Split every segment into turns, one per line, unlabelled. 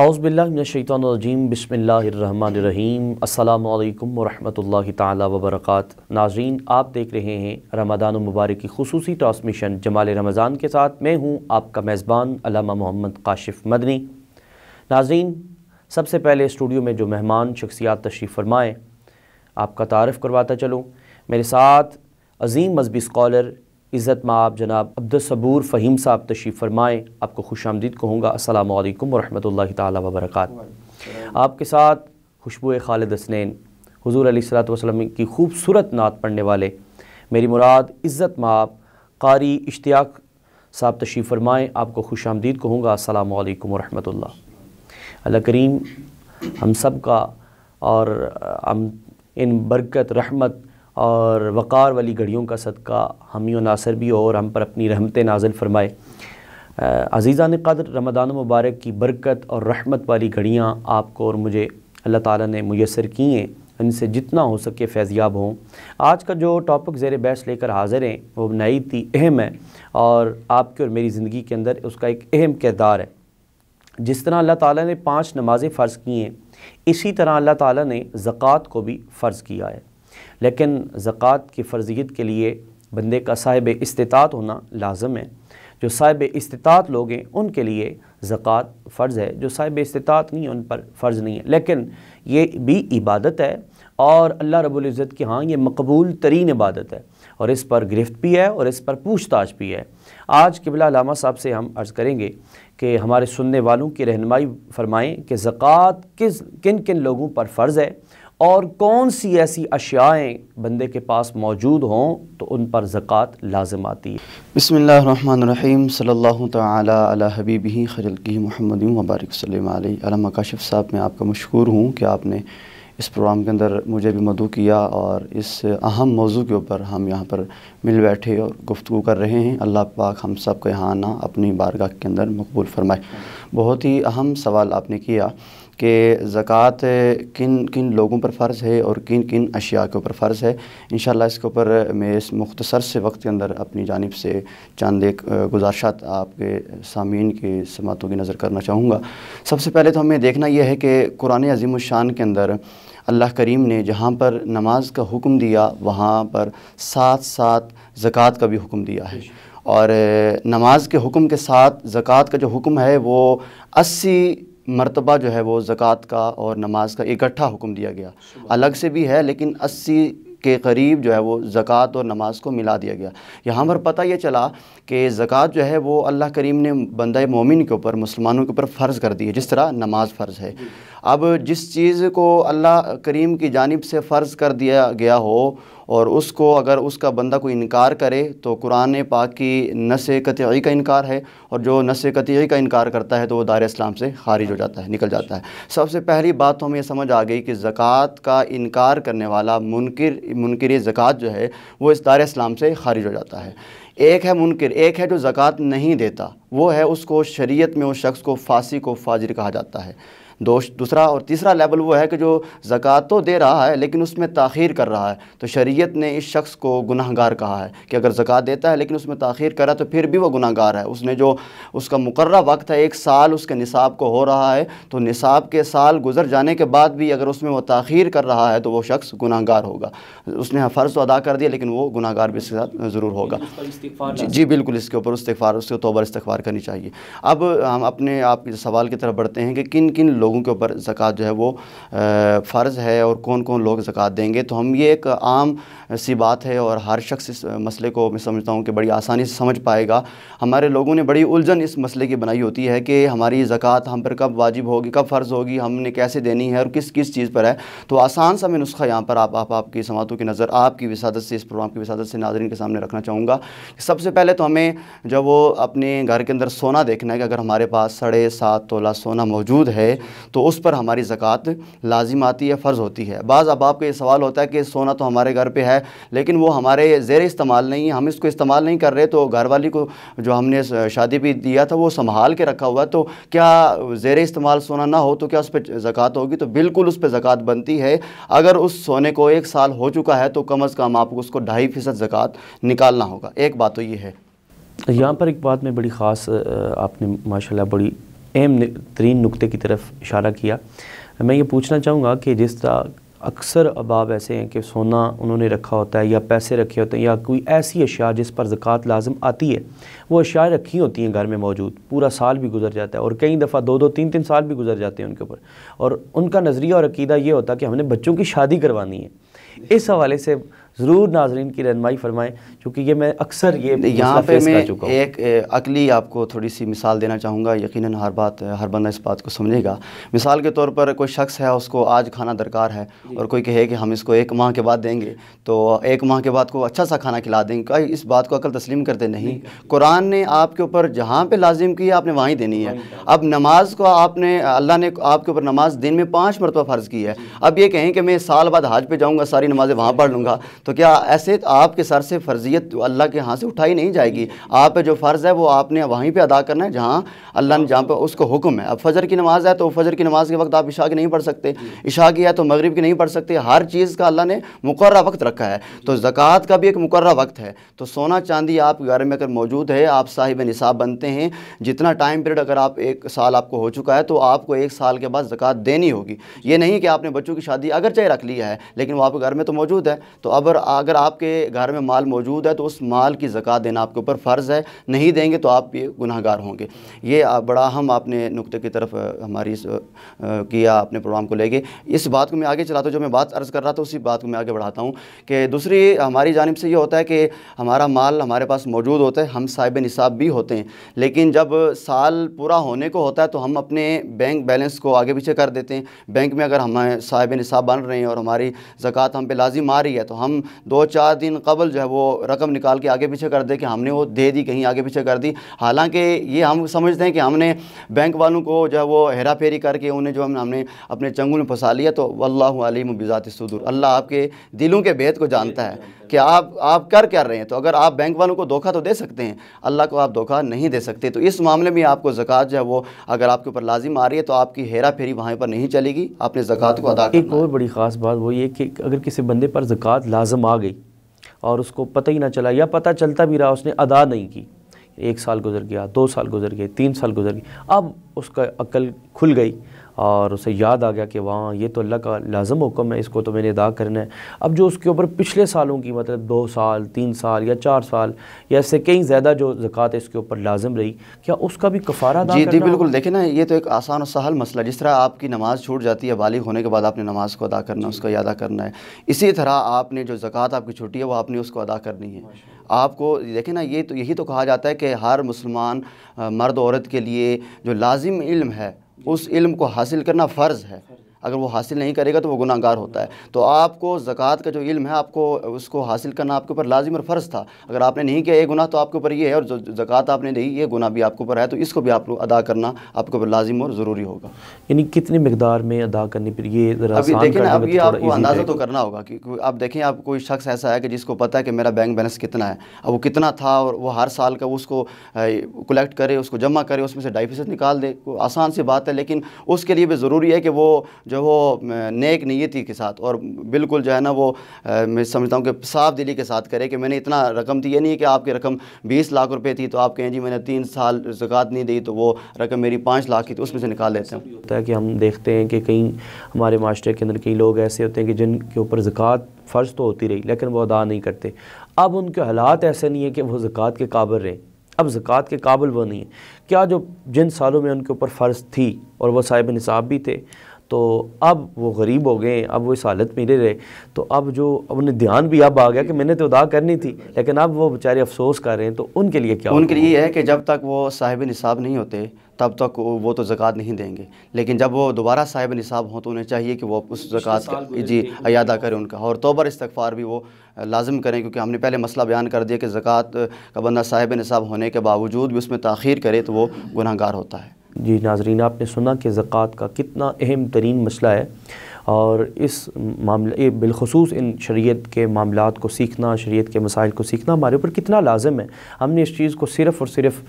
आउज़बिल्लाशैतरजीम बसमीम अल्लाम वरहमल तबरक नाजीन आप देख रहे हैं रमदान मुबारक की खसूस ट्रांसमिशन जमाल रमज़ान के साथ मैं हूँ आपका मेज़बान अलामा मोहम्मद काशिफ़ मदनी नाजीन सबसे पहले स्टूडियो में जो मेहमान शख्सियात तशरीफ़ फरमाएँ आपका तारफ़ करवाता चलूँ मेरे साथ अजीम मजहबी स्कॉलर इज़्ज़त माँ आप जनाब अब्दुलसबूर फ़हीम साहब तशीफ़ फरमाएँ आपको खुश आमदीद कहूँगा असलकम वरहमत ला आपके साथ खुशबू खालिद हसनैन हजूर वसलम की खूबसूरत नात पढ़ने वाले मेरी मुराद इज़्ज़त आप कारी इश्तियाक साहब तशीफ़ फरमाएँ आपको खुश आमदीद कहूँगा असलकम वरहमत अल्लाह करीम हम सब का और हम इन बरकत रहमत और वक़ार वाली घड़ियों का सदका हमी नासर भी हो और हम पर अपनी रहमत नाजिल फरमाए अज़ीज़ा ने कदर रमदान मुबारक की बरकत और रहमत वाली घड़ियाँ आपको और मुझे अल्लाह ताला ने मैसर की हैं इनसे जितना हो सके फैज़याब हों आज का जो टॉपिक ज़ेर बहस लेकर हाजिर हैं वो नई थी अहम है और आपकी और मेरी ज़िंदगी के अंदर उसका एक अहम किरदार है जिस तरह अल्लाह ताली ने पाँच नमाज़ें फ़र्ज़ की हैं इसी तरह अल्लाह ताली ने ज़क़़त को भी फ़र्ज़ किया है लेकिन ज़क़़त की फ़र्जियत के लिए बंदे का साहिब इस्तात होना लाजम है जो साहिब इस्तात लोग हैं उनके लिए ज़क़़त फ़र्ज़ है जो साहिब इस्तात नहीं है उन पर फ़र्ज़ नहीं है लेकिन ये भी इबादत है और अल्लाह रबुल्ज़त की हाँ ये मकबूल तरीन इबादत है और इस पर गिरफ्त भी है और इस पर पूछताछ भी है आज किबला लामा साहब से हम अर्ज़ करेंगे कि हमारे सुनने वालों की रहनमाई फरमाएँ कि ज़क़़त किस किन किन लोगों पर फ़र्ज़ है और कौन सी ऐसी अशियाएँ बंदे के पास मौजूद हों तो उन पर ज़क़़त लाजम आती है
सल्ह सल्लल्लाहु ही खजल की खरलकी मोहम्मद वबारक वसलम काशिफ साहब मैं आपका मशहूर हूँ कि आपने इस प्रोग्राम के अंदर मुझे भी मदू किया और इस अहम मौजू के ऊपर हम यहाँ पर मिल बैठे और गुफ्तु कर रहे हैं अल्लाह पाक हम सब का यहाँ आना अपनी बारगाह के अंदर मकबूल फरमाए बहुत ही अहम सवाल आपने किया कि ज़क़़त किन किन लोगों पर फ़र्ज़ है और किन किन अशिया के ऊपर फ़र्ज़ है इन इसके ऊपर मैं इस मुख्तसर से वक्त के अंदर अपनी जानब से चंद एक गुजारशात आपके सामीन के समातों की नज़र करना चाहूँगा सबसे पहले तो हमें देखना यह है कि कुरान अजीम शान के अंदर अल्लाह करीम ने जहाँ पर नमाज का हुक्म दिया वहाँ पर साथ साथ ज़क़़त का भी हुक्म दिया है और नमाज के हुक्म के साथ ज़क़़त का जो हुक्म है वो अस्सी मरतबा जो है वो ज़क़़त का और नमाज का इकट्ठा हुक्म दिया गया अलग से भी है लेकिन अस्सी के करीब जो है वो ज़क़़त और नमाज़ को मिला दिया गया यहाँ पर पता ये चला कि ज़क़़त जो है वो अल्लाह करीम ने बंद मोमिन के ऊपर मुसलमानों के ऊपर फ़र्ज़ कर दी है जिस तरह नमाज फ़र्ज़ है अब जिस चीज़ को अल्लाह करीम की जानब से फ़र्ज़ कर दिया गया हो और उसको अगर उसका बंदा कोई इनकार करे तो कुरान पाक की नस कतई का इनकार है और जो नस कतई का इनकार करता है तो वो दार इस्लाम से खारिज हो जाता है निकल जाता है सबसे पहली बात तो हमें समझ आ गई कि ज़क़़त का इनकार करने वाला मुनकर मुनकर ज़क़़त जो है वो इस दार इस्लाम से खारिज हो जाता है एक है मुनकर एक है जो ज़क़़त नहीं देता वो है उसको शरीयत में उस शख्स को फांसी को फाजिर कहा जाता है दोष दूसरा और तीसरा लेवल वो है कि जो ज़क़़त तो दे रहा है लेकिन उसमें ताखीर कर रहा है तो शरीयत ने इस शख्स को गुनाहगार कहा है कि अगर ज़क़़त देता है लेकिन उसमें ताखीर करा तो फिर भी वो गुनाहगार है उसने जो उसका मुकर वक्त है एक साल उसके निसाब को हो रहा है तो निसाब के साल गुजर जाने के बाद भी अगर उसमें वो ताखीर कर रहा है तो वो शख्स गुनाहगार होगा उसने फ़र्ज़ तो अदा कर दिया लेकिन वो गुनाहगार भी इसके साथ ज़रूर होगा
जी, जी
बिल्कुल इसके ऊपर उसतफ़ार उसको तोबर इस्तफ़ार करनी चाहिए अब हम अपने आप सवाल की तरफ बढ़ते हैं कि किन किन लोग लोगों के ऊपर ज़क़़त जो है वो फ़र्ज़ है और कौन कौन लोग ज़क़़त देंगे तो हम ये एक आम सी बात है और हर शख्स इस मसले को मैं समझता हूँ कि बड़ी आसानी से समझ पाएगा हमारे लोगों ने बड़ी उलझन इस मसले की बनाई होती है कि हमारी ज़क़़त हम पर कब वाजिब होगी कब फ़र्ज़ होगी हमने कैसे देनी है और किस किस चीज़ पर है तो आसान सा मैं नुस्खा यहाँ पर आप, आप आपकी समातों की नज़र आपकी विसादत से इस प्रोग्राम की विसादत से नाजरन के सामने रखना चाहूँगा सबसे पहले तो हमें जब वो अपने घर के अंदर सोना देखना है कि अगर हमारे पास साढ़े सात तोला सोना मौजूद है तो उस पर हमारी ज़क़़त लाजिम आती है फ़र्ज़ होती है बाज़ अब आपका ये सवाल होता है कि सोना तो हमारे घर पर है लेकिन वो हमारे ज़ेर इस्तेमाल नहीं है हम इसको इस्तेमाल नहीं कर रहे तो घर वाली को जो हमने शादी भी दिया था वो संभाल के रखा हुआ है तो क्या ज़ेर इस्तेमाल सोना ना हो तो क्या उस पर ज़क़़त होगी तो बिल्कुल उस पर ज़क़़त बनती है अगर उस सोने को एक साल हो चुका है तो कम अज़ कम आपको उसको ढाई फ़ीसद ज़क़़त निकालना होगा एक बात तो ये है
यहाँ पर एक बात में बड़ी ख़ास आपने माशाल्लाह बड़ी अहम तरीन नुकते की तरफ इशारा किया मैं ये पूछना चाहूँगा कि जिस तरह अक्सर अबाब ऐसे हैं कि सोना उन्होंने रखा होता है या पैसे रखे होते हैं या कोई ऐसी अशिया जिस पर ज़क़़त लाजम आती है वो अशिया रखी होती हैं घर में मौजूद पूरा साल भी गुजर जाता है और कई दफ़ा दो दो तीन तीन साल भी गुजर जाते हैं उनके ऊपर और उनका नज़रिया और अकीदा ये होता है कि हमने बच्चों की शादी करवानी है इस हवाले से ज़रूर नाजरीन की रहनमाई फरमाएँ चूँकि ये मैं अक्सर ये यहाँ पे मैं
एक अकली आपको थोड़ी सी मिसाल देना चाहूँगा यकीन हर बात हर बंदा इस बात को समझेगा मिसाल के तौर पर कोई शख्स है उसको आज खाना दरकार है और कोई कहे कि हम इसको एक माह के बाद देंगे तो एक माह के बाद को अच्छा सा खाना खिला देंगे कई इस बात को अकल तस्लीम करते नहीं कुरान ने आपके ऊपर जहाँ पर लाजिम की आपने वहीं देनी है अब नमाज को आपने अल्लाह ने आपके ऊपर नमाज दिन में पाँच मरतबा फ़र्ज़ की है अब ये कहें कि मैं साल बाद हाज पर जाऊँगा सारी नमाज़ें वहाँ पढ़ लूँगा तो तो क्या ऐसे आपके सर से फ़र्जियत अल्लाह के यहाँ से उठाई नहीं जाएगी आप पे जो फ़र्ज़ है वो आपने वहीं पे अदा करना है जहाँ अल्लाह ने जहाँ पर उसको हुक्म है अब फजर की नमाज़ है तो फजर की नमाज़ के वक्त आप इशा की नहीं पढ़ सकते इशा की है तो मगरब की नहीं पढ़ सकते हर चीज़ का अल्लाह ने मुकर वक्त रखा है तो ज़क़़त का भी एक मुकर वक्त है तो सोना चांदी आप घर में अगर मौजूद है आप साहिब निसाब बनते हैं जितना टाइम पीरियड अगर आप एक साल आपको हो चुका है तो आपको एक साल के बाद ज़क़़त देनी होगी ये नहीं कि आपने बच्चों की शादी अगर चाहे रख लिया है लेकिन वो आपके घर में तो मौजूद है तो अब अगर आपके घर में माल मौजूद है तो उस माल की ज़क़ात देना आपके ऊपर फ़र्ज़ है नहीं देंगे तो आप ये गुनाहगार होंगे ये बड़ा हम आपने नुकते की तरफ हमारी इस, आ, किया अपने प्रोग्राम को लेके इस बात को मैं आगे चलाता हूँ जो मैं बात अर्ज़ कर रहा था उसी बात को मैं आगे बढ़ाता हूँ कि दूसरी हमारी जानब से ये होता है कि हमारा माल हमारे पास मौजूद होता है हम साहिब निसाब भी होते हैं लेकिन जब साल पूरा होने को होता है तो हम अपने बैंक बैलेंस को आगे पीछे कर देते हैं बैंक में अगर हम साहिब निसाब बन रहे हैं और हमारी ज़क़़त हम पे लाजिम आ रही है तो हम दो चार दिन कबल जो है वो रकम निकाल के आगे पीछे कर दे कि हमने वो दे दी कहीं आगे पीछे कर दी हालांकि ये हम समझते हैं कि हमने बैंक वालों को जो है वो हेरा फेरी करके उन्हें जो हमने अपने चंगुल में फंसा लिया तो वल्ला बिजात सदूर अल्लाह आपके दिलों के भेद को जानता है कि आप आप कर क्या रहे हैं तो अगर आप बैंक वालों को धोखा तो दे सकते हैं अल्लाह को आप धोखा नहीं दे सकते तो इस मामले में आपको ज़क़़त जो है वो अगर आपके ऊपर लाजिम आ रही है तो
आपकी हेरा फेरी वहाँ पर नहीं चलेगी आपने ज़क़ात को अदा एक और बड़ी ख़ास बात वो ये कि अगर किसी बंदे पर ज़क़ात लाजम आ गई और उसको पता ही ना चला या पता चलता भी रहा उसने अदा नहीं की एक साल गुजर गया दो साल गुजर गए तीन साल गुजर गए अब उसका अकल खुल गई और उसे याद आ गया कि वहाँ ये तो अल्लाह का लाजम हुक्म है इसको तो मैंने अदा करना है अब जो उसके ऊपर पिछले सालों की मतलब दो साल तीन साल या चार साल या इससे कहीं ज़्यादा जो है इसके ऊपर लाजम रही क्या उसका भी कफ़ारा जी जी बिल्कुल देखिए
ना ये तो एक आसान और सहल मसला जिस तरह आपकी नमाज़ छूट जाती है बालिग होने के बाद आपने नमाज़ को अदा करना है उसको अदा करना है इसी तरह आपने जो ज़क़ात आपकी छूटी है वो आपने उसको अदा करनी है आपको देखें ना ये तो यही तो कहा जाता है कि हर मुसलमान मर्द औरत के लिए जो लाजिम इल्म है उस इल्म को हासिल करना फ़र्ज़ है अगर वो हासिल नहीं करेगा तो वो गुनागार होता है तो आपको ज़क़़त का जो इल्म है आपको उसको हासिल करना आपके ऊपर लाजिम और फ़र्ज़ था अगर आपने नहीं किया ये गुना तो आपके ऊपर ये है और जो ज़क़़त आपने दी ये गुना भी आपके ऊपर है तो इसको भी आप लोग अदा करना आपके ऊपर लाजिम और ज़रूरी होगा
यानी कितनी मकदार में अदा करनी पर ये अभी देखें ना अब ये तो आपको अंदाज़ा तो
करना होगा कि आप देखें आप कोई शख्स ऐसा है कि जिसको पता है कि मेरा बैंक बैलेंस कितना है अब वो कितना था और वो हर साल का उसको कलेक्ट करे उसको जमा करे उसमें से ढाई फीसद निकाल दे आसान सी बात है लेकिन उसके लिए भी ज़रूरी है कि वो जो वो नेक नीयती के साथ और बिल्कुल जो है ना वो मैं समझता हूँ कि साफ दिली के साथ करे कि मैंने इतना रकम थी ये नहीं कि आपकी रकम बीस लाख रुपये थी तो आप कहें जी मैंने तीन साल जक़ात नहीं दी तो वो रकम मेरी पाँच लाख की थी उसमें से निकाल लेते हैं
होता है कि हम देखते हैं कि कहीं हमारे माशरे के अंदर कई लोग ऐसे होते हैं कि जिनके ऊपर ज़क़़त फ़र्ज तो होती रही लेकिन वो अदा नहीं करते अब उनके हालात ऐसे नहीं है कि वो ज़क़़त के काबिल रहे अब ज़क़़त के काबिल वो नहीं है क्या जो जिन सालों में उनके ऊपर फ़र्ज थी और वह साहिब निसाब भी थे तो अब वो गरीब हो गए अब वो इस हालत में रहे तो अब जो उन्हें ध्यान भी अब आ गया कि मैंने तो अदा करनी थी लेकिन अब वो बेचारे अफसोस कर रहे हैं तो उनके लिए क्या उनके लिए है कि जब तक वो साहिब निसाब नहीं होते तब तक वो तो ज़क़़त नहीं देंगे
लेकिन जब वो दोबारा साहिब निसाब हों तो उन्हें चाहिए कि वो उस ज़क़़त जी अदा करें उनका और तोबर इस्तफ़ार भी वो लाजम करें क्योंकि हमने पहले मसला बयान कर दिया कि ज़क़़त का बंदा साहिब निसाब
होने के बावजूद भी उसमें तखिर करे तो वो गुनाहगार होता है जी नाजरीन आपने सुना कि ज़क़़त का कितना अहम तरीन मसला है और इस मामले बिलखसूस इन शरीयत के मामला को सीखना शरीयत के मसाइल को सीखना हमारे ऊपर कितना लाजम है हमने इस चीज़ को सिर्फ़ और सिर्फ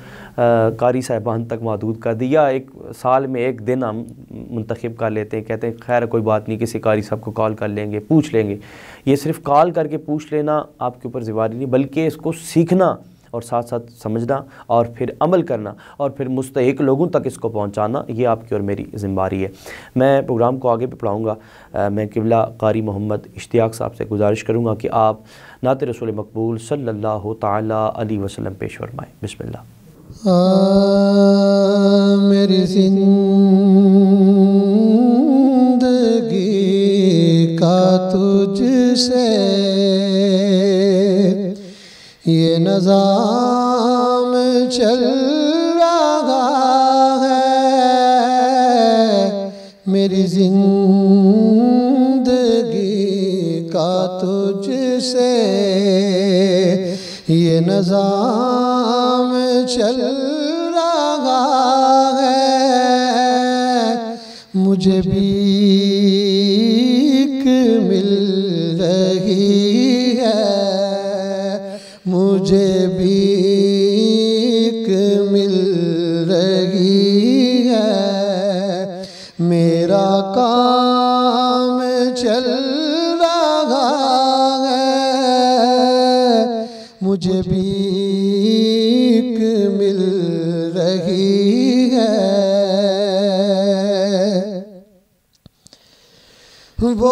कारी साहिबान तक महदूद कर दिया एक साल में एक दिन हम मंतखब कर लेते हैं कहते हैं खैर कोई बात नहीं किसी कारी साहब को कॉल कर लेंगे पूछ लेंगे ये सिर्फ़ कॉल करके पूछ लेना आपके ऊपर जिम्मेवारी नहीं बल्कि इसको सीखना और साथ साथ समझना और फिर अमल करना और फिर मुस्तक लोगों तक इसको पहुँचाना ये आपकी और मेरी जिम्मेदारी है मैं प्रोग्राम को आगे भी पढ़ाऊँगा मैं किबला कारी मोहम्मद इश्तियाक साहब से गुजारिश करूँगा कि आप नात रसूल मकबूल सल्ला तली वसलम पेश माए बिसमिल्ला
मेरी जिंदगी का तुझसे ये नजाम चल रहा है मेरी जिंदगी का तुझसे ये नजाम चल रहा है मुझे भी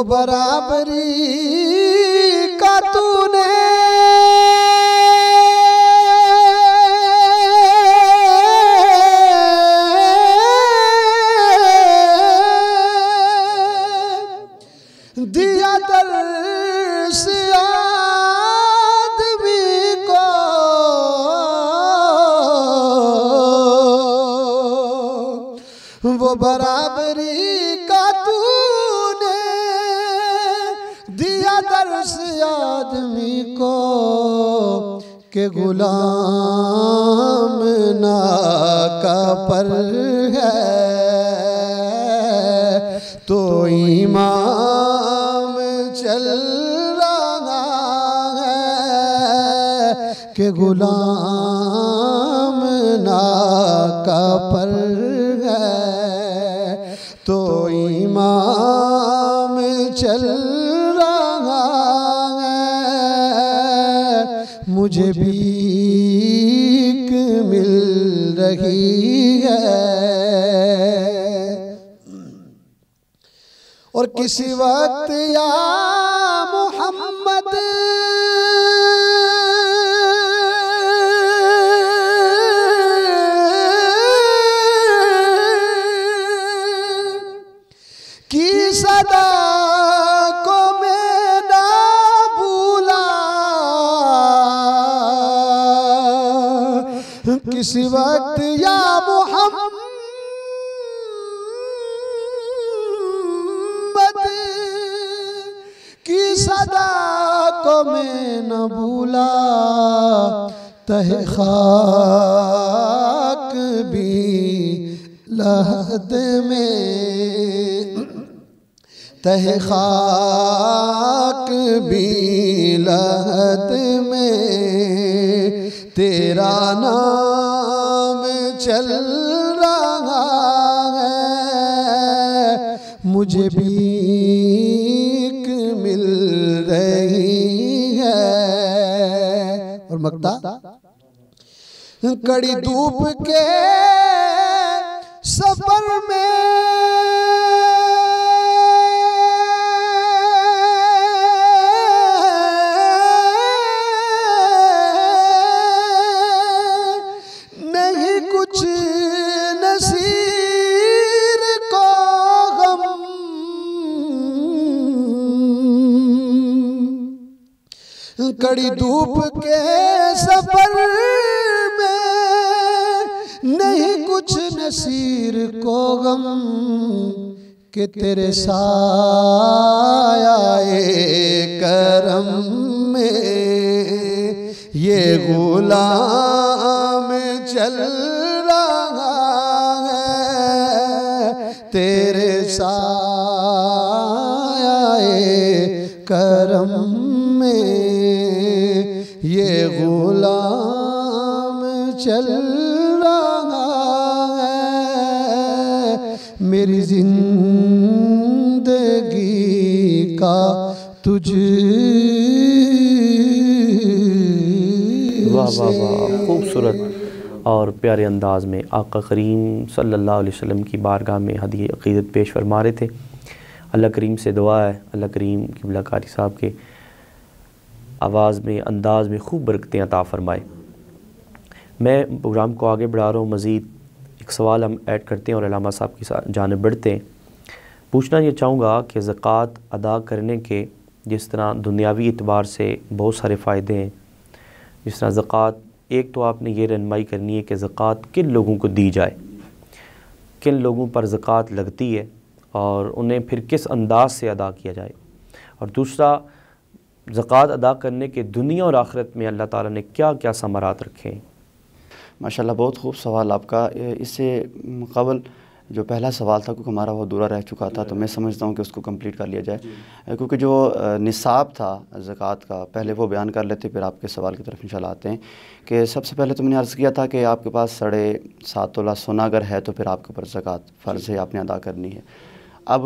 برابری दामना का पर है तो ईमाम चल रहा है कि गुलाम ना का पर है तो ईमाम चल रहा है मुझे भी रही है और किसी वक्त या मोहम्मद की सदा किसी वक्त या मोहम्मद की सदा को मैं न भूला तह खाक भी लहद में तह खाक भी लहद में तेरा नाम चल रहा है मुझे भी मिल रही है और मकता कड़ी धूप के सफर में कड़ी धूप के सफर में नहीं कुछ नसीर को गम कि तेरे साया करम में ये गुलाम चल गुलाम चल रहा है मेरी जिंदगी का तुझ वाह वाह वाह
खूबसूरत और प्यारे अंदाज में आका करीम सल्लल्लाहु अलैहि वसल्लम की बारगाह में हदी अकीदत पेश फरमा रहे थे अल्लाह करीम से दुआ है अल्लाह करीम किबला कारी साहब के आवाज़ में अंदाज़ में खूब बरकतें अता फ़रमाए मैं प्रोग्राम को आगे बढ़ा रहा हूँ मज़ीद एक सवाल हम ऐड करते हैं और अलामा साहब की जानब बढ़ते हैं पूछना ये चाहूँगा कि ज़क़़त अदा करने के जिस तरह दुनियावी एतबार से बहुत सारे फ़ायदे हैं जिस तरह ज़क़़त एक तो आपने ये रहनमाई करनी है कि ज़क़़त किन लोगों को दी जाए किन लोगों पर ज़क़़त लगती है और उन्हें फिर किस अंदाज से अदा किया जाए और दूसरा ज़क़़त अदा करने के दुनिया और आखिरत में अल्लाह ताला ने क्या क्या समारात रखे हैं
माशाल्लाह बहुत खूब सवाल आपका इससे कबल जो पहला सवाल था क्योंकि हमारा वो अधूरा रह चुका था तो मैं समझता हूँ कि उसको कंप्लीट कर लिया जाए क्योंकि जो निसाब था ज़क़़त का पहले वो बयान कर लेते फिर आपके सवाल की तरफ इंशाल्लाह आते हैं कि सबसे पहले तो मैंने अर्ज़ किया था कि आपके पास साढ़े सात तोला सोना अगर है तो फिर आपके ऊपर ज़क़़त फ़र्ज़ है आपने अदा करनी है अब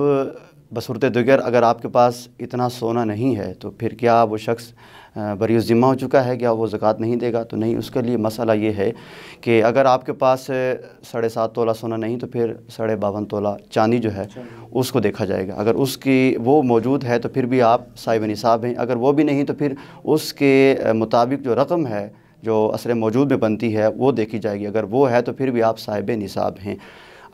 बसूरत दिगर तो अगर आपके पास इतना सोना नहीं है तो फिर क्या वो शख्स बरी ज़िम्मा हो चुका है क्या वो ज़क़़त नहीं देगा तो नहीं उसके लिए मसला ये है कि अगर आपके पास साढ़े सात तोला सोना नहीं तो फिर साढ़े बावन तोला चांदी जो है उसको देखा जाएगा अगर उसकी वो मौजूद है तो फिर भी आप साइब निसाब हैं अगर वो भी नहीं तो फिर उसके मुताबिक जो रकम है जो असर मौजूद में बनती है वो देखी जाएगी अगर वो है तो फिर भी आप साहिब निसाब हैं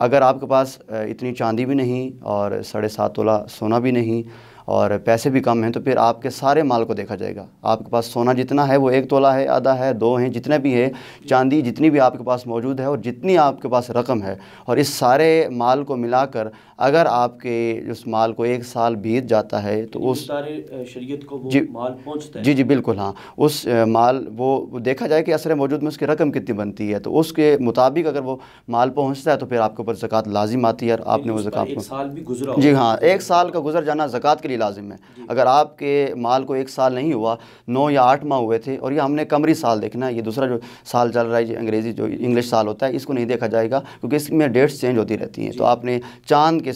अगर आपके पास इतनी चांदी भी नहीं और साढ़े सात तोला सोना भी नहीं और पैसे भी कम हैं तो फिर आपके सारे माल को देखा जाएगा आपके पास सोना जितना है वो एक तोला है आधा है दो हैं जितने भी है चांदी जितनी भी आपके पास मौजूद है और जितनी आपके पास रकम है और इस सारे माल को मिलाकर अगर आपके उस माल को एक साल बीत जाता है तो उस
सारे शरीयत को वो जी, माल पहुंचता है जी जी
बिल्कुल हाँ उस माल वो देखा जाए कि असर मौजूद में उसकी रकम कितनी बनती है तो उसके मुताबिक अगर वो माल पहुँचता है तो फिर आपके ऊपर जक़ात लाजिम आती है और आपने वो
जक़ात जी हाँ
एक साल का गुजर जाना जक़ात के लिए लाजिम है अगर आपके माल को एक साल नहीं हुआ नौ या आठ माह हुए थे और ये हमने कमरी साल देखना है ये दूसरा जो साल चल रहा है अंग्रेज़ी जो इंग्लिश साल होता है इसको नहीं देखा जाएगा क्योंकि इसमें डेट्स चेंज होती रहती हैं तो आपने चांद के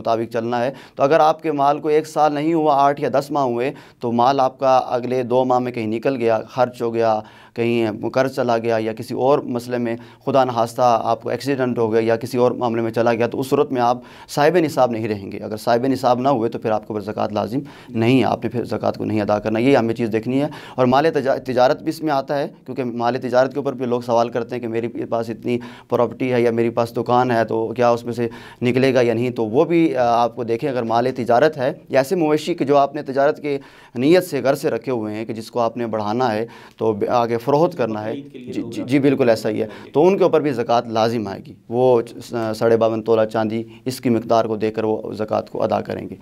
मुताबिक चलना है तो अगर आपके माल को एक साल नहीं हुआ आठ या दस माह हुए तो माल आपका अगले दो माह में कहीं निकल गया खर्च हो गया कहीं कर्ज चला गया या किसी और मसले में खुदा नहास्ता आपको एक्सीडेंट हो गया या किसी और मामले में चला गया तो उस सूरत में आप साहिब निसाब नहीं रहेंगे अगर साहिब निसाब ना हुए तो फिर आपको जक़ात लाजिम नहीं है आपने फिर ज़क़ात को नहीं अदा करना ये हमें चीज़ देखनी है और माल तजारत भी इसमें आता है क्योंकि माल तजारत के ऊपर भी लोग सवाल करते हैं कि मेरे पास इतनी प्रॉपर्टी है या मेरे पास दुकान है तो क्या उसमें से निकलेगा या नहीं तो वो भी आपको देखें अगर माल तजारत है या ऐसे मवेशी के जो आपने तजारत के नीयत से घर से रखे हुए हैं कि जिसको आपने बढ़ाना है तो आगे फ़रोहत करना है जी जी बिल्कुल ऐसा ही है तो उनके ऊपर भी ज़क़ात लाजिम आएगी वो साढ़े बावन तोला चांदी इसकी मकदार को देकर वो ज़क़ात को अदा करेंगे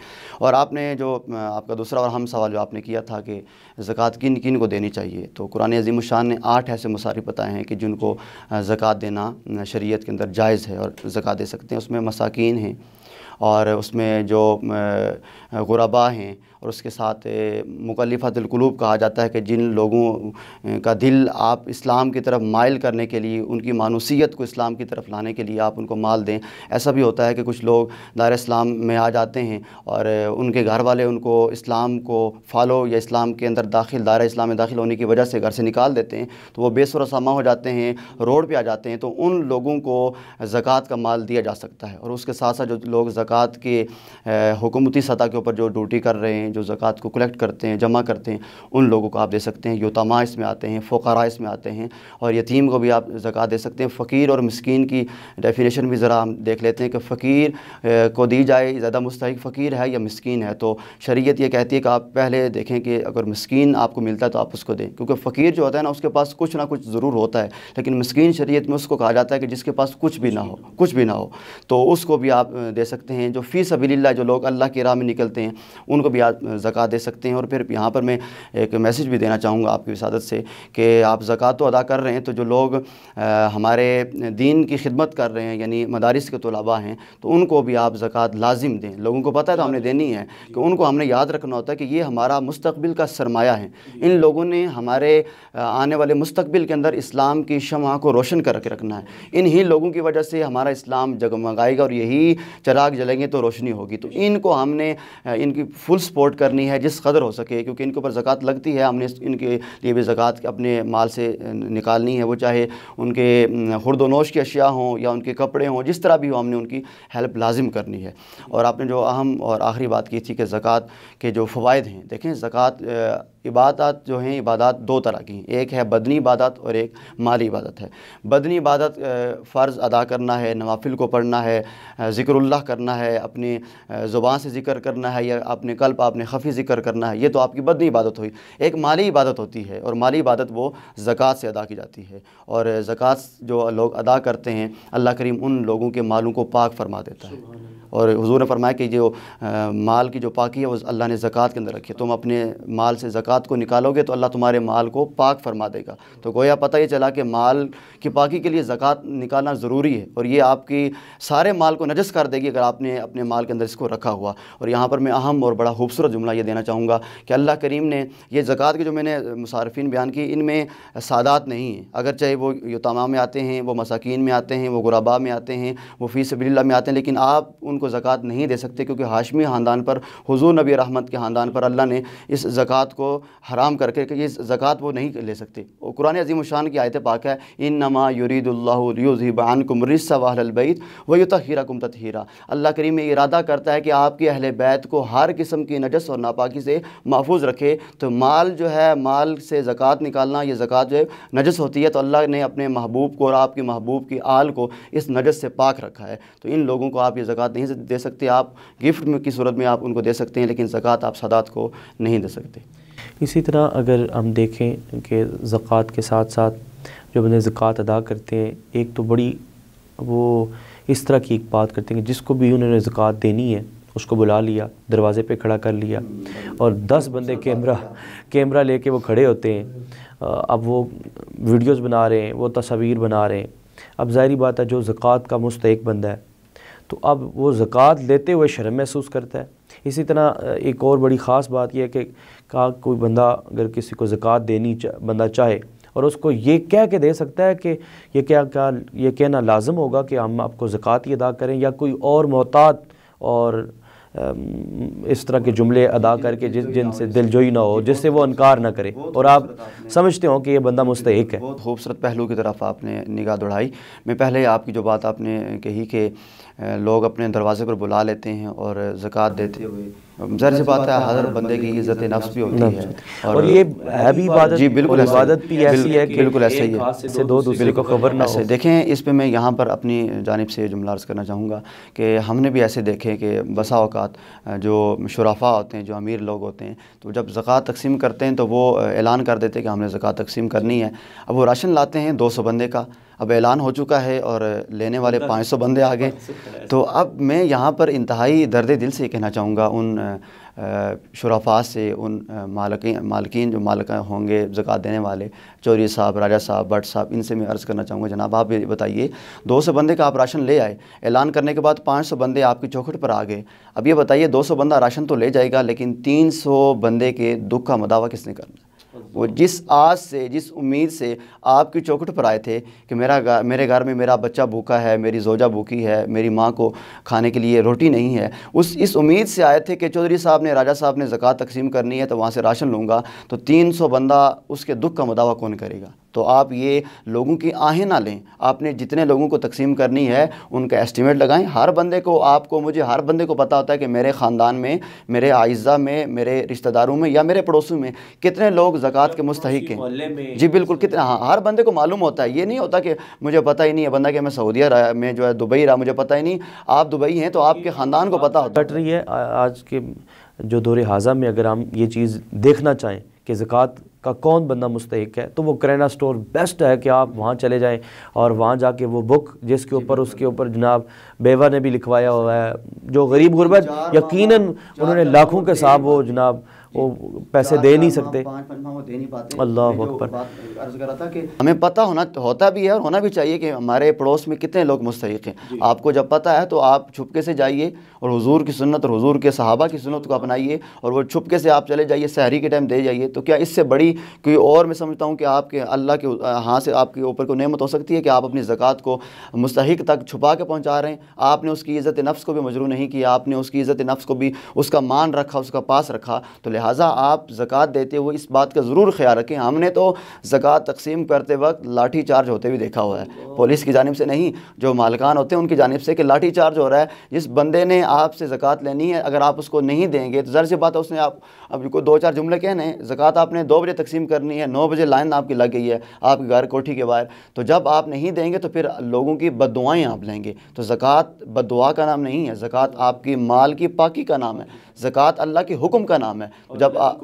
और आपने आपने जो आपका दूसरा और हम सवाल जो आपने किया था कि ज़क़़त किन किन को देनी चाहिए तो कुरान अजीम शान ने आठ ऐसे मसारिफ बताए हैं कि जिनको ज़क़़त देना शरीयत के अंदर जायज़ है और ज़क़़त दे सकते हैं उसमें मसाकिन हैं और उसमें जो गुरबा हैं और उसके साथ मुकलफ़तलकलूब कहा जाता है कि जिन लोगों का दिल आप इस्लाम की तरफ माइल करने के लिए उनकी मानूसीत को इस्लाम की तरफ लाने के लिए आप उनको माल दें ऐसा भी होता है कि कुछ लोग दार इस्लाम में आ जाते हैं और उनके घर वाले उनको इस्लाम को फॉलो या इस्लाम के अंदर दाखिल दार इस्लाम में दाखिल होने की वजह से घर से निकाल देते हैं तो वो बेसुर सामा हो जाते हैं रोड पर आ जाते हैं तो उन लोगों को ज़क़़त का माल दिया जा सकता है और उसके साथ साथ जो लोग ज़क़़त के हुकूमती सतह के ऊपर जो ड्यूटी कर रहे हैं हैं जो ज़क़़त को कलेक्ट करते हैं जमा करते हैं उन लोगों को आप दे सकते हैं योतमा इसमें आते हैं फ़ोकारा इसमें आते हैं और यतीम को भी आप ज़क़़त दे सकते हैं फ़कीर और मस्किन की डेफिनेशन भी ज़रा हम देख लेते हैं कि फ़कीर को दी जाए ज़्यादा मुस्तक फ़कीर है या मस्किन है तो शरीय ये कहती है कि आप पहले देखें कि अगर मस्किन आपको मिलता है तो आप उसको दें क्योंकि फ़कीर जो होता है ना उसके पास कुछ ना कुछ ज़रूर होता है लेकिन मस्किन शरीत में उसको कहा जाता है कि जिसके पास कुछ भी ना हो कुछ भी ना हो तो उसको भी आप दे सकते हैं जो फ़ी सबील्ला जो लोग अल्लाह की राह में निकलते हैं उनको भी आप ज़क़़त दे सकते हैं और फिर यहाँ पर मैं एक मैसेज भी देना चाहूँगा आपकी विसादत से कि आप ज़क़़त तो अदा कर रहे हैं तो जो लोग हमारे दीन की खिदमत कर रहे हैं यानी मदारस के तलबा हैं तो उनको भी आप ज़क़़त लाजिम दें लोगों को पता है तो हमने देनी है कि उनको हमने याद रखना होता है कि ये हमारा मुस्तबिल का सरमाया है इन लोगों ने हमारे आने वाले मुस्तबिल के अंदर इस्लाम की शमा को रोशन करके रखना है इन्हीं लोगों की वजह से हमारा इस्लाम जगमगाएगा और यही चराग जलेंगे तो रोशनी होगी तो इनको हमने इनकी फुल सपोर्ट सपोर्ट करनी है जिस कदर हो सके क्योंकि इनके ऊपर जक़ात लगती है हमने इनके लिए भी ज़क़ात अपने माल से निकालनी है वो चाहे उनके खुरदोनोश की अशिया हों या उनके कपड़े हों जिस तरह भी हो हमने उनकी हेल्प लाजिम करनी है और आपने जो अहम और आखिरी बात की थी कि ज़क़़त के जो फ़वाद हैं देखें ज़क़़त इबादत जो हैं इबादत दो तरह की हैं एक है बदनी इबादत और एक माली इबादत है बदनी इबादत फ़र्ज़ अदा करना है नवाफिल को पढ़ना है ज़िक्रल्ला करना है अपने ज़ुबान से ज़िक्र करना है या अपने कल्प अपने खफ़ी ज़िक्र करना है ये तो आपकी बदनी इबादत हुई एक माली इबादत होती है और माली इबादत वो ज़क़़त से अदा की जाती है और ज़क़़त जो लोग अदा करते हैं अल्लाह करीम उन लोगों के मालों को पाक फ़रमा देता है और हजूर ने फरमाया कि जो माल की जो पाकी है वो अल्लाह ने ज़क़़त के अंदर रखी है तुम अपने माल से ज़क़़त ज़क़़त को निकालोगे तो अल्लाह तुम्हारे माल को पाक फरमा देगा तो गोया पता ही चला कि माल की पाकि के लिए ज़क़़त निकालना ज़रूरी है और ये आपकी सारे माल को नजस कर देगी अगर आपने अपने माल के अंदर इसको रखा हुआ और यहाँ पर मैं अहम और बड़ा खूबसूरत जुमला ये देना चाहूँगा कि अल्लाह करीम ने ये ज़क़़त की जो मैंने मुसारफिन बयान की इनमें सादात नहीं है अगर चाहे वो योतमा में आते हैं वो मसाकिन में आते हैं वो गुराबा में आते हैं वो फीस बिल्ला में आते हैं लेकिन आप उनको ज़क़़त नहीं दे सकते क्योंकि हाशमी ख़ानदान पर हजू नबी रहमत के ख़ानदान पर अल्लाह ने इस ज़क़़त को हराम करके कि ये ज़क़ात वो नहीं ले सकते और कुरान अजीम शान की आयत पाक है इन नमा युरीदुल्लाबान कुमरिस वाहबैत व तहरा कुम तहरा अल्लाह करीम इरादा करता है कि आपके अहल बैत को हर किस्म की नजस और नापाकी से महफूज रखे तो माल जो है माल से ज़क़़त निकालना यह ज़क़़त जो है नजस होती है तो अल्लाह ने अपने महबूब को और आपके महबूब की आल को इस नजस से पाक रखा है तो इन लोगों को आप ये ज़क़ात नहीं दे सकते आप गिफ्ट की सूरत में आप उनको दे सकते हैं लेकिन ज़क़़त आप सदात को नहीं दे सकते
इसी तरह अगर हम देखें कि ज़क़़त के साथ साथ जो बंदे ज़क़़त अदा करते हैं एक तो बड़ी वो इस तरह की एक बात करते हैं कि जिसको भी उन्होंने ज़क़़त देनी है उसको बुला लिया दरवाज़े पे खड़ा कर लिया और दस बंदे कैमरा कैमरा लेके वो खड़े होते हैं अब वो वीडियोस बना रहे हैं वो तस्वीर बना रहे हैं अब ज़ाहरी बात है जो ज़क़़त का मुस्तक बंदा है तो अब वो ज़क़़त लेते हुए शर्म महसूस करता है इसी तरह एक और बड़ी ख़ास बात यह है कि का कोई बंदा अगर किसी को ज़क़़त देनी चा, बंदा चाहे और उसको ये कह के दे सकता है कि यह क्या क्या ये कहना लाजम होगा कि हम आपको ज़क़़त ही अदा करें या कोई और मोहतात और इस तरह के जुमले अदा करके जिस जिनसे दिलजोई ना हो जिससे वो इनकार ना करे और आप समझते हो कि ये बंदा मुस्तक है बहुत खूबसूरत पहलू की तरफ आपने
निगाह दौड़ाई मैं पहले आपकी जो बात आपने कही कि लोग अपने दरवाज़े पर बुला लेते हैं और ज़क़़त देते हुए जर से बात है हर बंदे की इज्जत नफ्स भी होती है और, और ये है भी इबादत जी बिल्कुल इबादत भी ऐसी है कि बिल्कुल ऐसा ही है इससे दो दूसरे को खबर ना से देखें इस पे मैं यहाँ पर अपनी जानब से जुमला अर्ज़ करना चाहूँगा कि हमने भी ऐसे देखे कि बसा अवकात जो शराफ़ा होते हैं जो अमीर लोग होते हैं तो जब ज़क़ात तकसीम करते हैं तो वो ऐलान कर देते हैं कि हमने ज़क़ात तकसीम करनी है अब वो राशन लाते हैं दो सौ बंदे का अब ऐलान हो चुका है और लेने वाले पाँच सौ बंदे आ गए तो अब मैं यहाँ पर इंतहाई दर्द दिल से कहना चाहूँगा उन शराफा से उन मालकिन मालकिन जो मालक होंगे जक़ात देने वाले चौरी साहब राजा साहब भट साहब इनसे मैं अर्ज़ करना चाहूँगा जनाब आप ये बताइए दो सौ बंदे का आप राशन ले आए ऐलान करने के बाद पाँच सौ बंदे आपकी चौखट पर आ गए अब ये बताइए दो सौ बंदा राशन तो ले जाएगा लेकिन तीन सौ बंदे के दुख का मदावा किसने करना वो जिस आज से जिस उम्मीद से आपकी चौखट पर आए थे कि मेरा मेरे घर में मेरा बच्चा भूखा है मेरी जोजा भूखी है मेरी माँ को खाने के लिए रोटी नहीं है उस इस उम्मीद से आए थे कि चौधरी साहब ने राजा साहब ने ज़क़़त तकसीम करनी है तो वहाँ से राशन लूँगा तो तीन सौ बंदा उसके दुख का मुदावा कौन करेगा तो आप ये लोगों की आहें ना लें आपने जितने लोगों को तकसीम करनी है उनका एस्टिमेट लगाएं हर बंदे को आपको मुझे हर बंदे को पता होता है कि मेरे ख़ानदान में मेरे आयजा में मेरे रिश्तेदारों में या मेरे पड़ोसों में कितने लोग ज़क़़त के मुस्तक हैं जी बिल्कुल कितने हाँ हर बंदे को मालूम होता है ये नहीं होता कि मुझे पता ही नहीं है बंदा कि मैं सऊदिया रहा मैं जो है दुबई रहा मुझे पता ही नहीं आप दुबई हैं तो आपके ख़ानदान को
पता होता कट रही है आज के जो दौरे हाजा में अगर हम ये चीज़ देखना चाहें कि ज़क़़त का कौन बंदा मुस्तक है तो वो करेना स्टोर बेस्ट है कि आप वहाँ चले जाएँ और वहाँ जाके वो बुक जिसके ऊपर उसके ऊपर जनाब बेवा ने भी लिखवाया हुआ है जो गरीब गुरबत यकीन उन्होंने लाखों के साथ वो जनाब वो पैसे दे नहीं सकते
अल्लाह अकबर हमें पता होना होता भी है और होना भी चाहिए कि हमारे पड़ोस में कितने लोग मुस्तक हैं आपको जब पता है तो आप छुपके से जाइए और हजूर की सुन्नत और हजूर के सहाबा की सुन्नत को अपनाइए और वो छुपके से आप चले जाइए शहरी के टाइम दे जाइए तो क्या इससे बड़ी कोई और मैं समझता हूँ कि आपके अल्लाह के हाथ से आपके ऊपर को नमत हो सकती है कि आप अपनी ज़क़़त को मुस्तक तक छुपा के पहुँचा रहे हैं आपने उसकी इज़्ज़त नफ्स को भी मजरू नहीं किया आपने उसकी इज़्ज़त नफ्स को भी उसका मान रखा उसका पास रखा तो लिहाजा लिहाजा आप ज़क़़त देते हुए इस बात का ज़रूर ख्याल रखें हमने तो ज़क़़त तकसीम करते वक्त लाठी चार्ज होते हुए देखा हुआ है पुलिस की जानब से नहीं जो मालकान होते हैं उनकी जानब से कि लाठी चार्ज हो रहा है जिस बंदे ने आपसे ज़क़़त लेनी है अगर आप उसको नहीं देंगे तो ज़र से बात है उसने आप अब को दो चार जुमले कहने हैं ज़क़़त आपने दो बजे तकसीम करनी है नौ बजे लाइन आपकी लग गई है आपके घर कोठी के बाहर तो जब आप नहीं देंगे तो फिर लोगों की बद आप लेंगे तो ज़क़़त बद का नाम नहीं है ज़क़़त आपकी माल की पाकि का नाम है ज़क़़त अल्लाह के हुक्म का नाम है जब आप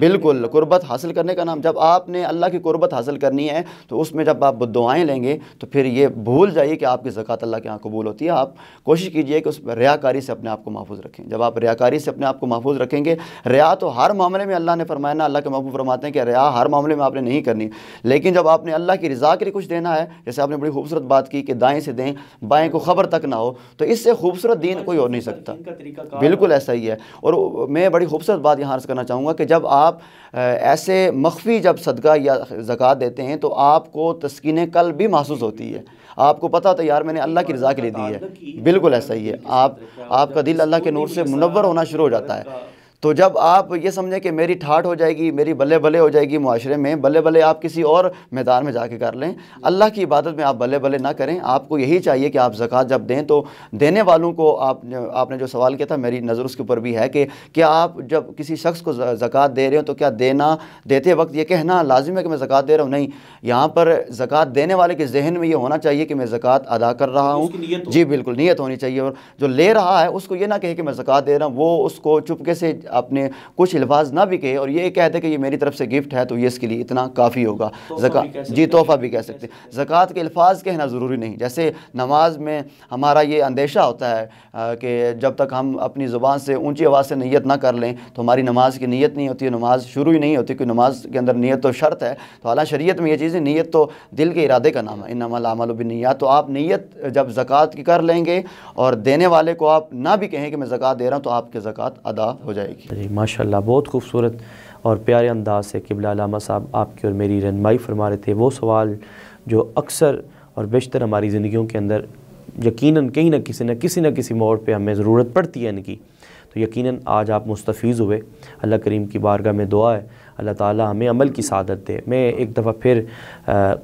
बिल्कुल कुर्बत हासिल करने का नाम जब आपने अल्लाह की कुर्बत हासिल करनी है तो उसमें जब आप दुआएँ लेंगे तो फिर ये भूल जाइए कि आपकी ज़क़़त अल्लाह के यहाँ कबूल होती है आप कोशिश कीजिए कि उस रियाकारी से अपने आप को महफूज रखें जब आप रियाकारी से अपने आप को महफूज रखेंगे रिया तो हर मामले में अल्लाह ने फरमाया ना अल्लाह के महबूब फरमाते हैं कि रिया हर मामले में आपने नहीं करनी लेकिन जब आपने अल्लाह की रज़ा के लिए कुछ देना है जैसे आपने बड़ी खूबसूरत बात की कि दाएँ से दें बाएँ को खबर तक ना हो तो इससे खूबसूरत दीन कोई हो नहीं
सकता बिल्कुल
ऐसा ही है और मैं बड़ी खूबसूरत बात यहाँ अर्ज़ करना चाहूँगा कि जब आप ऐसे मख्फी जब सदका या ज़क़़त देते हैं तो आपको तस्किन कल भी महसूस होती है आपको पता होता तो है यार मैंने अल्लाह की रज़ा के लिए दी है बिल्कुल ऐसा ही है आप आपका दिल अल्लाह के नूर से मुनवर होना शुरू हो जाता है तो जब आप ये समझें कि मेरी ठाठ हो जाएगी मेरी बल्ले बल्ले हो जाएगी माशरे में बल्ले बल्ले आप किसी और मैदान में जाके कर लें अल्लाह की इबादत में आप बल्ले बल्ले ना करें आपको यही चाहिए कि आप ज़क़़त जब दें तो देने वालों को आप आपने जो सवाल किया था मेरी नज़र उसके ऊपर भी है कि क्या आप जब किसी शख्स को ज़क़़त दे रहे हो तो क्या देना देते वक्त ये कहना लाजिम है कि मैं ज़क़़त दे रहा हूँ नहीं यहाँ पर ज़क़़त देने वाले के जहन में ये होना चाहिए कि मैं ज़क़़त अदा कर रहा हूँ जी बिल्कुल नीयत होनी चाहिए और जो ले रहा है उसको ये ना कहे कि मैं ज़क़़त दे रहा हूँ वो उसको चुपके से आपने कुछ अल्फाज ना भी कहे और ये कह कि ये मेरी तरफ से गिफ्ट है तो ये इसके लिए इतना काफ़ी होगा जक़ा जी तोहफ़ा भी कह सकते हैं ज़क़़त के अल्फाज कहना ज़रूरी नहीं जैसे नमाज में हमारा ये अंदेशा होता है कि जब तक हम अपनी ज़ुबान से ऊँची आवाज़ से नीयत ना कर लें तो हमारी नमाज की नीयत नहीं होती नमाज शुरू ही नहीं होती क्योंकि नमाज के अंदर नीयत तो शर्त है तो अला शरीत में ये चीज़ नीयत तो दिल के इरादे का नाम है इन नमल नीयत तो आप नीयत जब जक़ात की कर लेंगे और देने वाले को आप ना भी कहें कि मैं ज़क़़त दे रहा हूँ तो आपके ज़क़ात अदा हो जाएगी
जाएगी जी माशा बहुत खूबसूरत और प्यारे अंदाज से किबला लामा साहब आपकी और मेरी रहनमाई फरमा रहे थे वो सवाल जो अक्सर और बेशतर हमारी ज़िंदगी के अंदर यकीन कहीं ना किसी न किसी न किसी मोड़ पर हमें ज़रूरत पड़ती है इनकी तो यकीन आज आप मुस्तफ़ हुए अल्लाह करीम की बारगाह में दुआ है अल्लाह ताली हमें अमल की सादत दे मैं एक दफ़ा फिर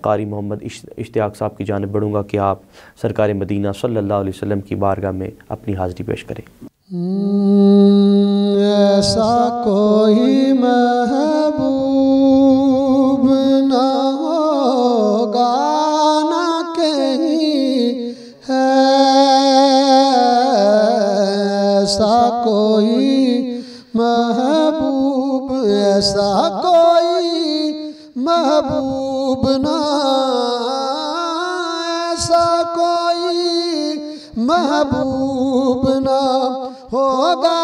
कारी मोहम्मद इश्तियाक साहब की जानब बढ़ूँगा कि आप सरकार मदीना सल्ला वसम की बारगाह में अपनी हाज़री पेश करें
हम्म। कोई महबूब न होगा न कहीं है ऐसा कोई महबूब ऐसा कोई महबूब न ऐसा कोई महबूब न होगा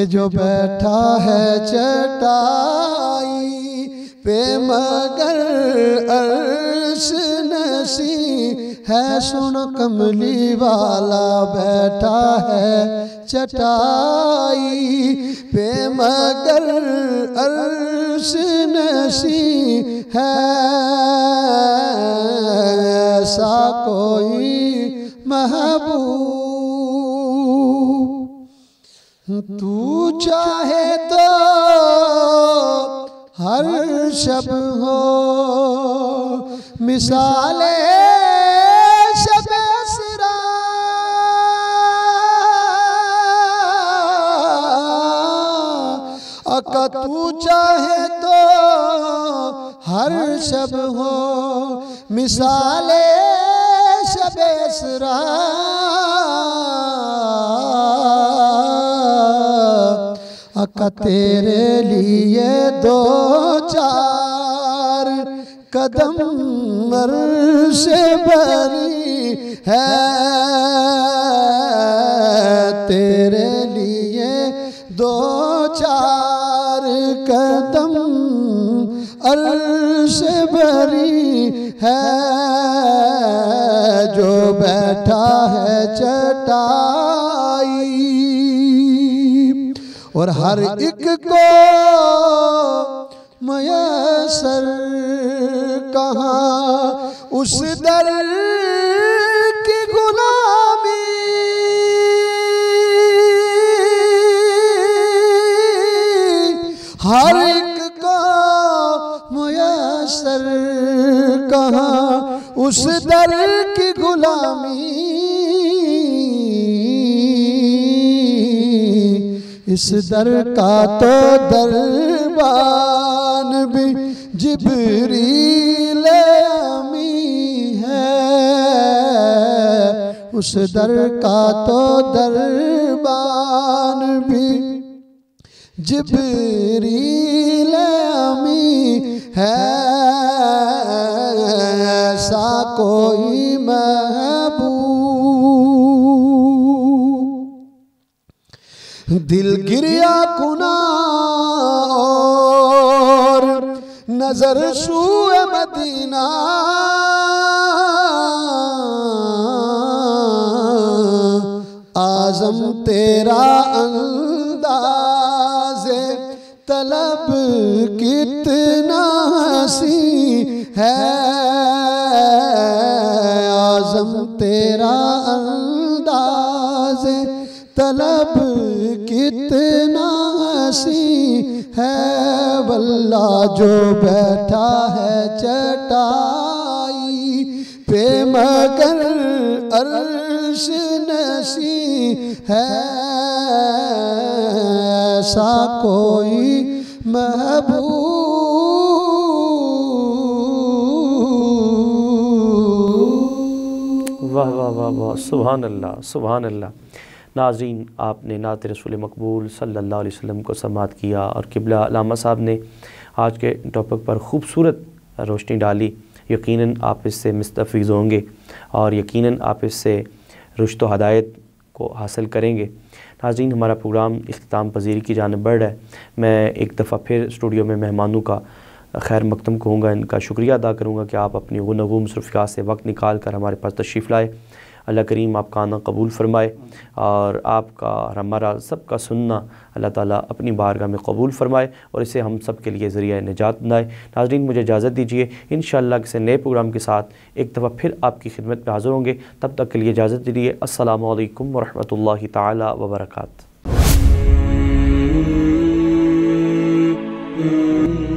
के जो बैठा है चटाई पे मगर अर्श नसी है सुन कमली वाला बैठा है चटाई पे मगर अर्श नसी है ऐसा कोई महबूब तू चाहे तो हर शब हो मिसाल शब तू चाहे तो हर शब हो मिसाले शबेसरा सरा अका तेरे लिए दो चार कदम से बनी है तेरे लिए दो चार कदम से भरी है जो बैठा है चटा और हर एक को मयसर कहा उस दर की गुलामी हर एक को मयसर कहाँ उस दर की गुलामी इस दर का तो, तो दरबान भी जिबरील अमी है उस दर का तो, तो दरबान भी जिबरील अमी है दिल गिरिया कुना और नजर शूए मदीना आजम तेरा अंदाजे तलब कितना हसी है आजम तेरा अंदाजे तलब हसी है वल्ला जो बैठा है चटाई पे मगर अर्श नसी है ऐसा कोई महबूब
वाह वाह वाह वाह सुबह अल्लाह सुबहान अल्लाह नाजीन आपने नात रसूल मकबूल सल्ला वसम को समात किया और किबला लामा साहब ने आज के टॉपिक पर ख़ूबसूरत रोशनी डाली यकीन आप इससे मुस्तफ़ होंगे और यकीन आप इससे रुश्त हदायत को हासिल करेंगे नाजीन हमारा प्रोग्राम अख्ताम पजीरी की जानब बढ़ है मैं एक दफ़ा फिर स्टूडियो में मेहमानों का खैर मकदम कहूँगा इनका शुक्रिया अदा करूँगा कि आप अपनी गनगो सुरफिया से वक्त निकाल कर हमारे पास तशरीफ़ लाए अल्लाह करीम आपका आना कबूल फरमाए और आपका हमारा सब का सुनना अल्लाह ताला अपनी बारगाह में कबूल फरमाए और इसे हम सब के लिए ज़रिया निजात बनाए नाजरीन मुझे इजाज़त दीजिए इन किसी नए प्रोग्राम के साथ एक दफ़ा फिर आपकी खिदमत में हाज़िर होंगे तब तक के लिए इजाज़त दीजिए असलकम वरहमल ताली
वबरकू